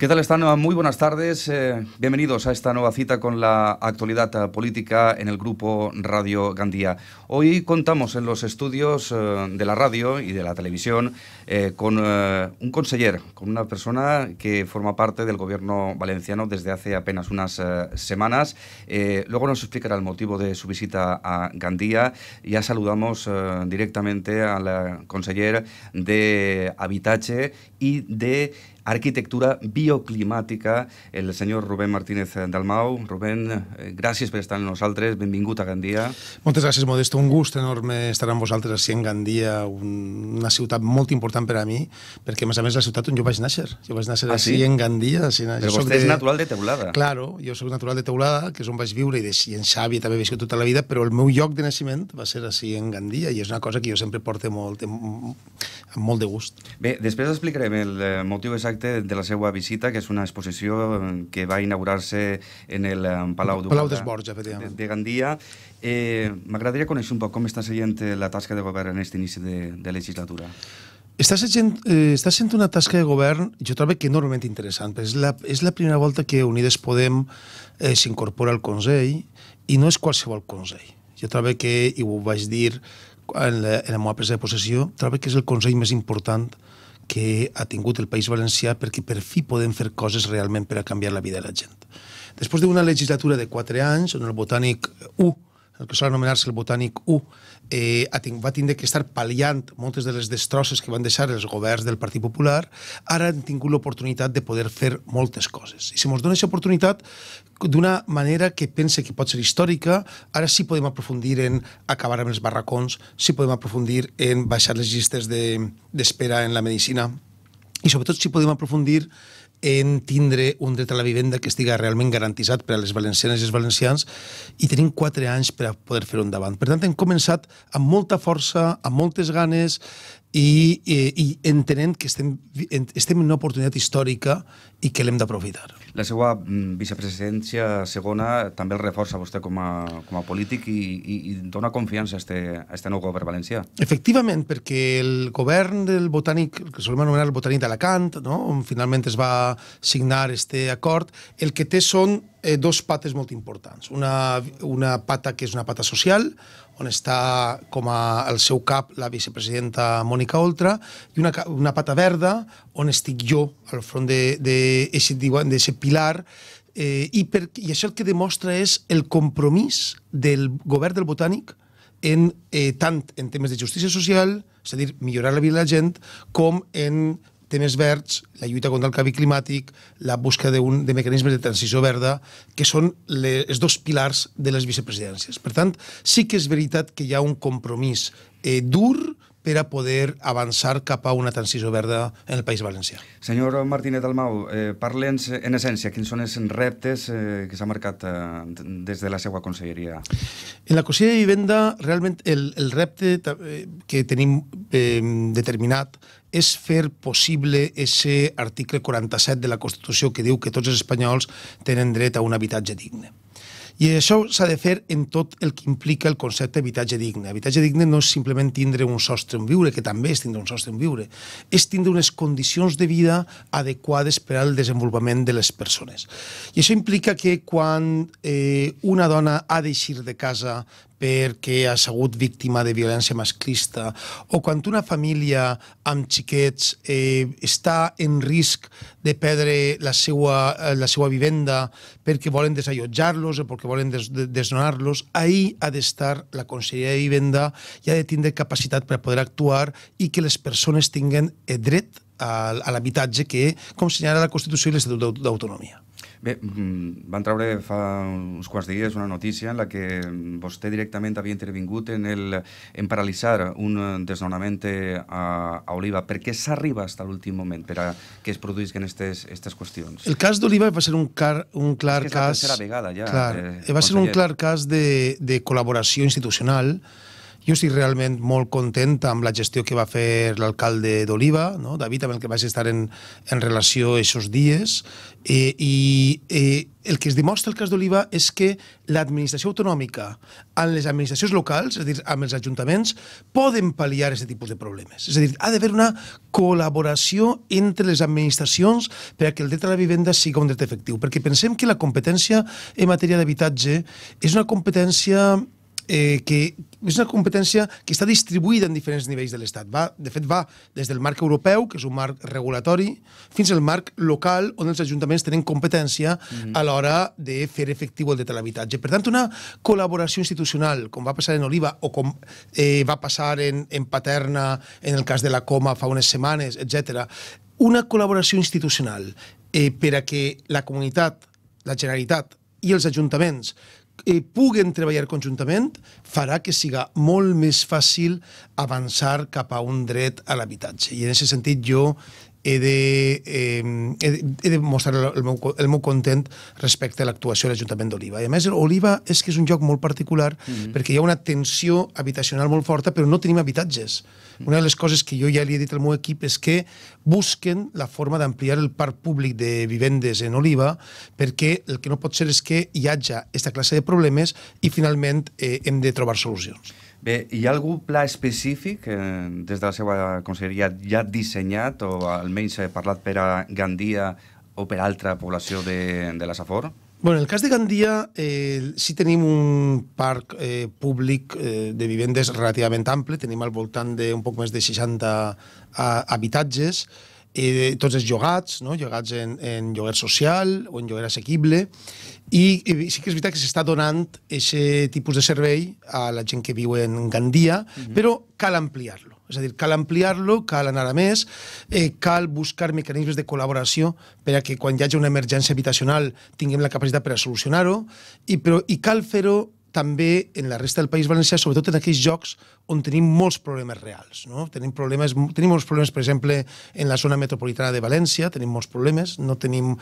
¿Qué tal están? Muy buenas tardes. Eh, bienvenidos a esta nueva cita con la actualidad eh, política en el grupo Radio Gandía. Hoy contamos en los estudios eh, de la radio y de la televisión con un conseller, con una persona que forma parte del gobierno valenciano desde hace apenas unas semanas. luego nos explicará el motivo de su visita a Gandía. Ya saludamos directamente al conseller de Habitache y de arquitectura bioclimàtica, el senyor Rubén Martínez Dalmau. Rubén, eh, gràcies per estar amb nosaltres, benvingut a Gandia. Moltes gràcies, Modesto, un gust enorme estar amb vosaltres així en Gandia, un, una ciutat molt important per a mi, perquè a més a més la ciutat on jo vaig néixer. Jo vaig néixer ah, sí? així en Gandia. Així, Però vostè de... natural de Teulada. Claro, jo sóc natural de Teulada, que és on vaig viure, i, de, i en Xavi també he viscut tota la vida, però el meu lloc de naixement va ser així en Gandia, i és una cosa que jo sempre porto molt, amb molt de gust. Bé, després explicarem el eh, motiu exacte exacte de la seva visita, que és una exposició eh, que va inaugurar-se en el eh, Palau, Palau d'Esborja de, de Gandia. Eh, M'agradaria conèixer un poc com està seient eh, la tasca de govern en aquest inici de, de legislatura. Està sent, eh, està sent una tasca de govern, jo trobo que enormement interessant, perquè és la, és la primera volta que Unides Podem eh, s'incorpora al Consell i no és qualsevol Consell. Jo trobo que, i ho vaig dir en la, en la meva presa de possessió, trobo que és el Consell més important eh, que ha tingut el País Valencià perquè per fi podem fer coses realment per a canviar la vida de la gent. Després d'una legislatura de quatre anys, on el Botànic 1 el que sol anomenar-se el Botànic 1, eh, va tindre que estar pal·liant moltes de les destrosses que van deixar els governs del Partit Popular, ara han tingut l'oportunitat de poder fer moltes coses. I si ens dona aquesta oportunitat d'una manera que pense que pot ser històrica, ara sí podem aprofundir en acabar amb els barracons, sí podem aprofundir en baixar les llistes d'espera de, en la medicina, i sobretot si podem aprofundir en tindre un dret a la vivenda que estiga realment garantitzat per a les valencianes i els valencians i tenim quatre anys per a poder fer-ho endavant. Per tant, hem començat amb molta força, amb moltes ganes, i, i, i entenent que estem, estem en una oportunitat històrica i que l'hem d'aprofitar. La seva mm, vicepresidència segona també el reforça vostè com a, com a polític i, i, i dona confiança a este, a este nou govern valencià. Efectivament, perquè el govern del botànic, que solem anomenar el botànic d'Alacant, no? on finalment es va signar este acord, el que té són eh, dos pates molt importants. Una, una pata que és una pata social, on està com a el seu cap la vicepresidenta Mònica Oltra, i una, una pata verda, on estic jo, al front d'aquest pilar, eh, i, per, i això el que demostra és el compromís del govern del Botànic en, eh, tant en temes de justícia social, és a dir, millorar la vida de la gent, com en temes verds, la lluita contra el canvi climàtic, la busca un, de mecanismes de transició verda, que són les, els dos pilars de les vicepresidències. Per tant, sí que és veritat que hi ha un compromís eh, dur per a poder avançar cap a una transició verda en el País Valencià. Senyor Martínez Dalmau, eh, parlens en essència, quins són els reptes eh, que s'ha marcat eh, des de la seva conselleria? En la Conselleria de Vivenda, realment el, el repte eh, que tenim eh, determinat és fer possible ese article 47 de la Constitució que diu que tots els espanyols tenen dret a un habitatge digne. I això s'ha de fer en tot el que implica el concepte d'habitatge digne. Habitatge digne no és simplement tindre un sostre on viure, que també és tindre un sostre on viure, és tindre unes condicions de vida adequades per al desenvolupament de les persones. I això implica que quan eh, una dona ha d'eixir de casa perquè ha sigut víctima de violència masclista, o quan una família amb xiquets eh, està en risc de perdre la seva, eh, la seva vivenda perquè volen desallotjar-los o perquè volen des, desnonar-los, ahir ha d'estar la Conselleria de Vivenda i ha de tindre capacitat per poder actuar i que les persones tinguen dret a, a l'habitatge que, com senyala la Constitució i l'Estatut d'Autonomia. Bé, mm, van treure fa uns quants dies una notícia en la que vostè directament havia intervingut en, el, en paralitzar un desnonament eh, a, a Oliva. Per què s'arriba fins a l'últim moment per a que es produïsquen aquestes qüestions? El cas d'Oliva va ser un, car, un clar és que és cas... És la tercera vegada ja. Clar, eh, va ser un clar cas de, de col·laboració institucional jo estic realment molt contenta amb la gestió que va fer l'alcalde d'Oliva, no? David, amb el que vaig estar en, en relació aquests dies, eh, i eh, el que es demostra el cas d'Oliva és que l'administració autonòmica amb les administracions locals, és a dir, amb els ajuntaments, poden pal·liar aquest tipus de problemes. És a dir, ha d'haver una col·laboració entre les administracions perquè el dret a la vivenda siga un dret efectiu. Perquè pensem que la competència en matèria d'habitatge és una competència eh, que és una competència que està distribuïda en diferents nivells de l'Estat. Va, de fet, va des del marc europeu, que és un marc regulatori, fins al marc local, on els ajuntaments tenen competència mm -hmm. a l'hora de fer efectiu el dret a l'habitatge. Per tant, una col·laboració institucional, com va passar en Oliva o com eh, va passar en, en Paterna, en el cas de la Coma fa unes setmanes, etc. Una col·laboració institucional eh, per a que la comunitat, la Generalitat i els ajuntaments eh, puguen treballar conjuntament farà que siga molt més fàcil avançar cap a un dret a l'habitatge. I en aquest sentit jo he de, eh, he de, he de mostrar el, el, meu, el meu content respecte a l'actuació de l'Ajuntament d'Oliva. I a més, Oliva és que és un lloc molt particular mm -hmm. perquè hi ha una tensió habitacional molt forta, però no tenim habitatges. Mm -hmm. Una de les coses que jo ja li he dit al meu equip és que busquen la forma d'ampliar el parc públic de vivendes en Oliva perquè el que no pot ser és que hi hagi aquesta classe de problemes i finalment eh, hem de trobar solucions. Bé, hi ha algun pla específic eh, des de la seva conselleria ja dissenyat o almenys parlat per a Gandia o per a altra població de, de la Safor? Bueno, en el cas de Gandia eh, sí tenim un parc eh, públic eh, de vivendes relativament ample, tenim al voltant d'un poc més de 60 a, eh, habitatges, eh, tots els llogats, no? llogats en, en lloguer social o en lloguer assequible, i, i sí que és veritat que s'està donant aquest tipus de servei a la gent que viu en Gandia, mm -hmm. però cal ampliar-lo. És a dir, cal ampliar-lo, cal anar a més, eh, cal buscar mecanismes de col·laboració per a que quan hi hagi una emergència habitacional tinguem la capacitat per a solucionar-ho, i, però, i cal fer-ho també en la resta del País Valencià, sobretot en aquells jocs on tenim molts problemes reals. No? Tenim, problemes, tenim molts problemes, per exemple, en la zona metropolitana de València, tenim molts problemes, no tenim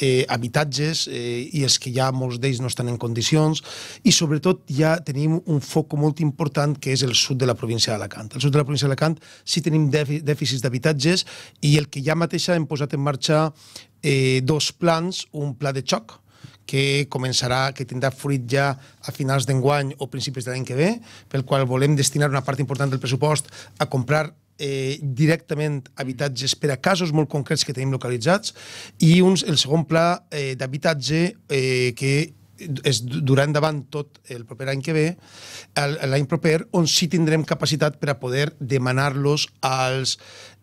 eh, habitatges eh, i és que ja molts d'ells no estan en condicions i sobretot ja tenim un foc molt important que és el sud de la província d'Alacant. El sud de la província d'Alacant sí tenim dèficits d'habitatges i el que ja mateixa hem posat en marxa eh, dos plans, un pla de xoc, que començarà, que tindrà fruit ja a finals d'enguany o principis de l'any que ve, pel qual volem destinar una part important del pressupost a comprar eh, directament habitatges per a casos molt concrets que tenim localitzats i uns, el segon pla eh, d'habitatge eh, que es durà endavant tot el proper any que ve, l'any proper, on sí tindrem capacitat per a poder demanar-los als,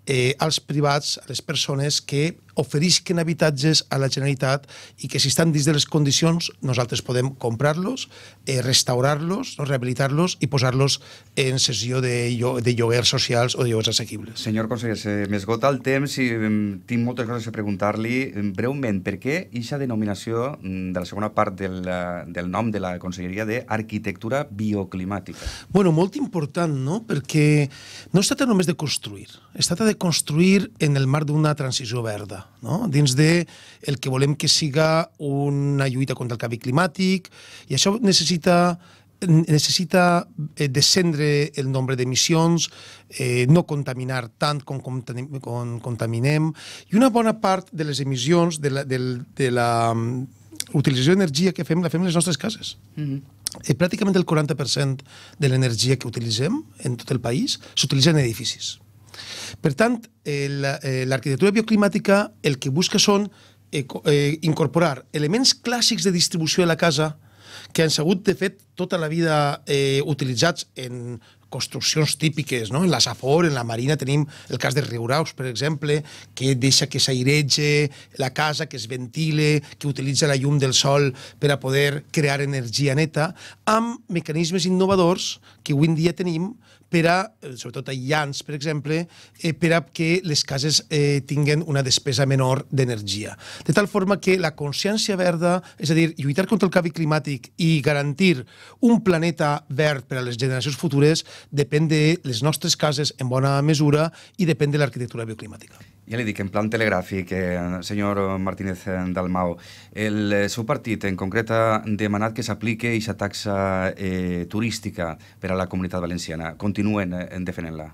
eh, als privats, a les persones que oferisquen habitatges a la Generalitat i que si estan dins de les condicions nosaltres podem comprar-los, eh, restaurar-los, rehabilitar-los i posar-los en sessió de, llo de lloguer socials o de lloguers assequibles. Senyor conseller, se m'esgota el temps i tinc moltes coses a preguntar-li. Breument, per què aquesta denominació mm, de la segona part del, eh, del nom de la Conselleria d'Arquitectura Bioclimàtica? Bueno, molt important, no? Perquè no es tracta només de construir, es tracta de construir en el marc d'una transició verda no? dins de el que volem que siga una lluita contra el canvi climàtic, i això necessita necessita eh, descendre el nombre d'emissions, eh, no contaminar tant com, com contaminem, i una bona part de les emissions, de la, de, de la mm, utilització d'energia que fem, la fem a les nostres cases. Mm -hmm. eh, pràcticament el 40% de l'energia que utilitzem en tot el país s'utilitza en edificis. Per tant, eh, eh, l'arquitectura bioclimàtica el que busca són eh, incorporar elements clàssics de distribució de la casa que han sigut, de fet, tota la vida eh, utilitzats en construccions típiques, no? en la Safor, en la Marina tenim el cas de Riuraus, per exemple, que deixa que s'airege la casa, que es ventile, que utilitza la llum del sol per a poder crear energia neta, amb mecanismes innovadors que avui en dia tenim per a, eh, sobretot a Llans, per exemple, eh, per a que les cases eh, tinguen una despesa menor d'energia. De tal forma que la consciència verda, és a dir, lluitar contra el canvi climàtic i garantir un planeta verd per a les generacions futures depèn de les nostres cases en bona mesura i depèn de l'arquitectura bioclimàtica ja li dic, en plan telegràfic, eh, senyor Martínez Dalmao, el seu partit en concret ha demanat que s'apliqui aquesta taxa eh, turística per a la comunitat valenciana. Continuen eh, defendent la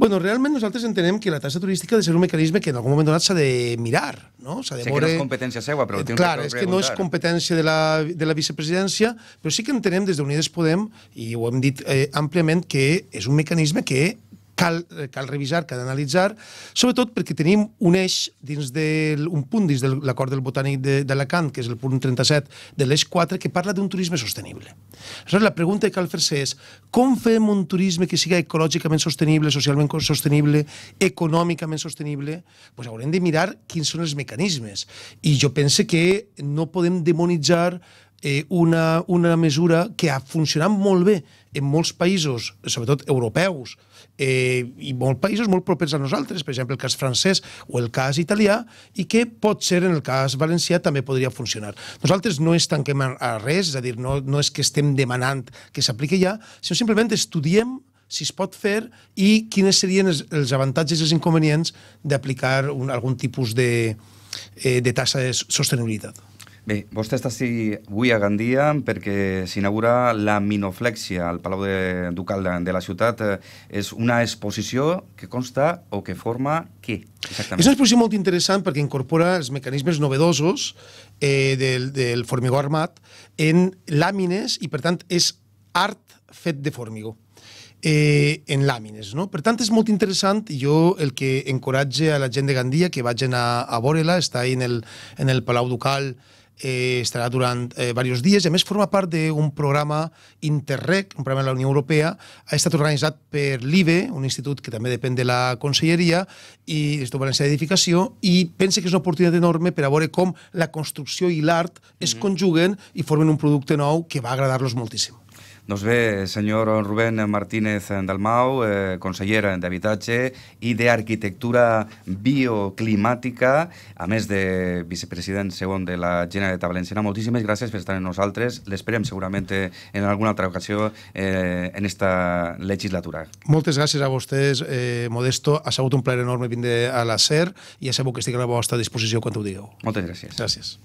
Bueno, realment nosaltres entenem que la taxa turística ha de ser un mecanisme que en algun moment donat s'ha de mirar, no? S'ha de sé veure... que no és competència seva, però... Eh, clar, és que no és competència de la, de la vicepresidència, però sí que entenem des d'Unides Podem, i ho hem dit eh, àmpliament, que és un mecanisme que cal, eh, cal revisar, cal analitzar, sobretot perquè tenim un eix dins del, un punt dins de l'acord del botànic d'Alacant, que és el punt 37 de l'eix 4, que parla d'un turisme sostenible. Aleshores, la pregunta que cal fer-se és com fem un turisme que sigui ecològicament sostenible, socialment sostenible, econòmicament sostenible? pues haurem de mirar quins són els mecanismes. I jo penso que no podem demonitzar eh, una, una mesura que ha funcionat molt bé en molts països, sobretot europeus, eh, i molts països molt propers a nosaltres, per exemple, el cas francès o el cas italià, i que pot ser en el cas valencià també podria funcionar. Nosaltres no es tanquem a res, és a dir, no, no és que estem demanant que s'apliqui ja, sinó simplement estudiem si es pot fer i quines serien els, els avantatges i els inconvenients d'aplicar algun tipus de, eh, de tassa de sostenibilitat. Bé, vostè està sí, avui a Gandia perquè s'inaugura la minoflexia al Palau de Ducal de, de la ciutat. Eh, és una exposició que consta o que forma què, exactament? És una exposició molt interessant perquè incorpora els mecanismes novedosos eh, del, del formigó armat en làmines i, per tant, és art fet de formigó eh, en làmines. No? Per tant, és molt interessant. Jo el que encoratge a la gent de Gandia que vagin a, a veure-la, està en el, en el Palau Ducal, eh, estarà durant eh, diversos dies, a més forma part d'un programa Interreg, un programa de la Unió Europea, ha estat organitzat per l'IBE, un institut que també depèn de la Conselleria, i és València d'Edificació, i pensa que és una oportunitat enorme per a veure com la construcció i l'art es mm -hmm. conjuguen i formen un producte nou que va agradar-los moltíssim. Doncs bé, senyor Rubén Martínez Dalmau, eh, conseller d'Habitatge i d'Arquitectura Bioclimàtica, a més de vicepresident segon de la Generalitat Valenciana. Moltíssimes gràcies per estar amb nosaltres. L'esperem segurament eh, en alguna altra ocasió eh, en esta legislatura. Moltes gràcies a vostès, eh, Modesto. Ha sigut un plaer enorme vindre a la SER i ja sabeu que estic a la vostra disposició quan ho digueu. Moltes gràcies. Gràcies.